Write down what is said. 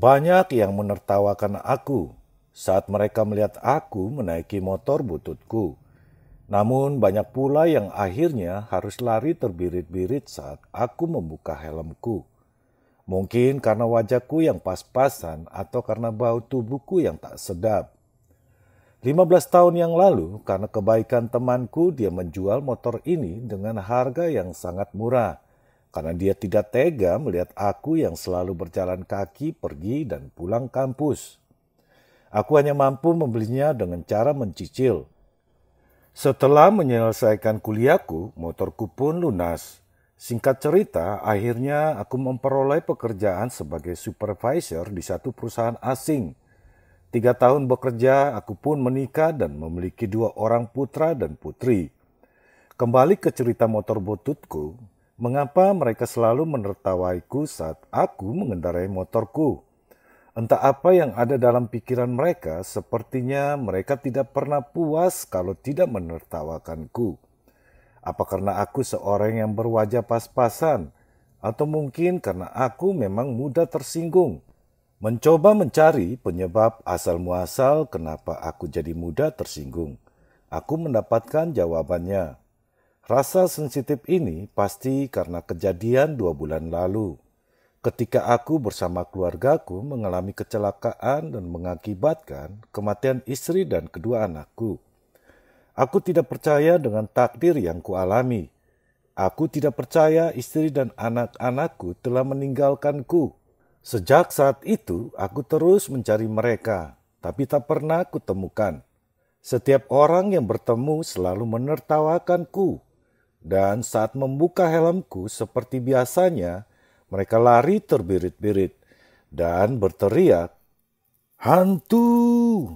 Banyak yang menertawakan aku saat mereka melihat aku menaiki motor bututku. Namun banyak pula yang akhirnya harus lari terbirit-birit saat aku membuka helmku. Mungkin karena wajahku yang pas-pasan atau karena bau tubuhku yang tak sedap. 15 tahun yang lalu, karena kebaikan temanku, dia menjual motor ini dengan harga yang sangat murah karena dia tidak tega melihat aku yang selalu berjalan kaki pergi dan pulang kampus. Aku hanya mampu membelinya dengan cara mencicil. Setelah menyelesaikan kuliahku, motorku pun lunas. Singkat cerita, akhirnya aku memperoleh pekerjaan sebagai supervisor di satu perusahaan asing. Tiga tahun bekerja, aku pun menikah dan memiliki dua orang putra dan putri. Kembali ke cerita motor bututku, Mengapa mereka selalu menertawaiku saat aku mengendarai motorku? Entah apa yang ada dalam pikiran mereka, sepertinya mereka tidak pernah puas kalau tidak menertawakanku. Apa karena aku seorang yang berwajah pas-pasan, atau mungkin karena aku memang mudah tersinggung? Mencoba mencari penyebab asal muasal kenapa aku jadi mudah tersinggung. Aku mendapatkan jawabannya Rasa sensitif ini pasti karena kejadian dua bulan lalu. Ketika aku bersama keluargaku mengalami kecelakaan dan mengakibatkan kematian istri dan kedua anakku. Aku tidak percaya dengan takdir yang kualami. Aku tidak percaya istri dan anak-anakku telah meninggalkanku. Sejak saat itu, aku terus mencari mereka, tapi tak pernah kutemukan. Setiap orang yang bertemu selalu menertawakanku dan saat membuka helmku seperti biasanya, mereka lari terbirit-birit dan berteriak, Hantu!